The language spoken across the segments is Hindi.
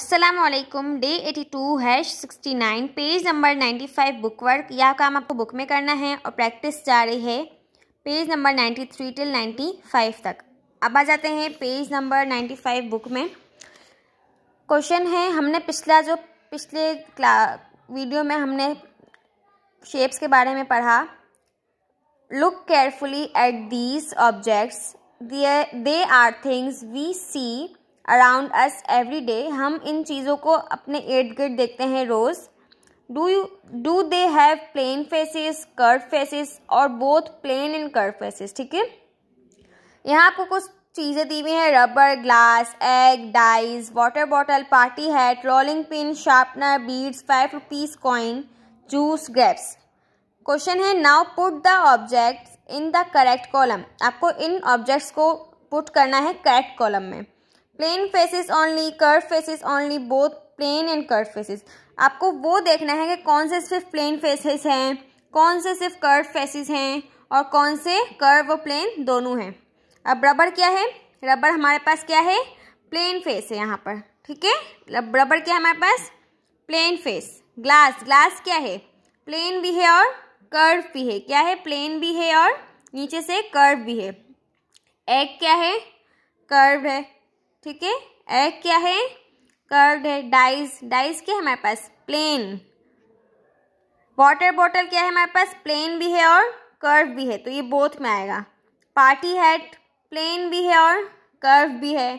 असलम डे 82 hash 69 page number 95 book work यह काम आपको बुक में करना है और प्रैक्टिस जारी है पेज नंबर 93 टिल 95 तक अब आ जाते हैं पेज नंबर 95 बुक में क्वेश्चन है हमने पिछला जो पिछले क्ला वीडियो में हमने शेप्स के बारे में पढ़ा look carefully at these objects they are things we see around us every day हम इन चीज़ों को अपने इर्द गिर्द देखते हैं रोज़ do you do they have plane faces curve faces और both plane and curve faces ठीक है यहाँ आपको कुछ चीज़ें दी हुई हैं rubber glass egg dice water bottle party hat rolling pin sharpener beads five rupees coin juice grapes question है now put the objects in the correct column आपको इन ऑब्जेक्ट्स को पुट करना है करेक्ट कॉलम में plane faces only curve faces only both plane and curve faces आपको वो देखना है कि कौन से सिर्फ प्लेन फेसेस हैं कौन से सिर्फ कर्व फेसेस हैं और कौन से कर्व और प्लेन दोनों हैं अब रबर क्या है रबर हमारे पास क्या है प्लेन फेस है यहाँ पर ठीक है रबर क्या है हमारे पास प्लेन फेस ग्लास ग्लास क्या है प्लेन भी है और कर्व भी है क्या है प्लेन भी है और नीचे से कर्व भी है एग क्या है कर्व है ठीक है एग क्या है कर्ड है डाइस डाइस क्या है हमारे पास प्लेन वाटर बॉटल क्या है हमारे पास प्लेन भी है और कर्व भी है तो ये बोथ में आएगा पार्टी हैट प्लेन भी है और कर्व भी है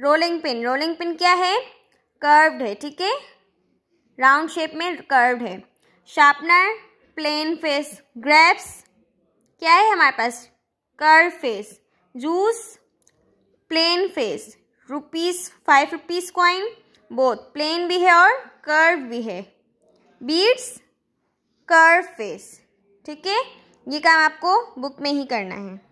रोलिंग पिन रोलिंग पिन क्या है कर्व्ड है ठीक है राउंड शेप में कर्व्ड है शार्पनर प्लेन फेस ग्रेप्स क्या है हमारे पास curve face juice plane face rupees five rupees coin both plane भी है और कर्व भी है बीड्स कर्व फेस ठीक है ये काम आपको बुक में ही करना है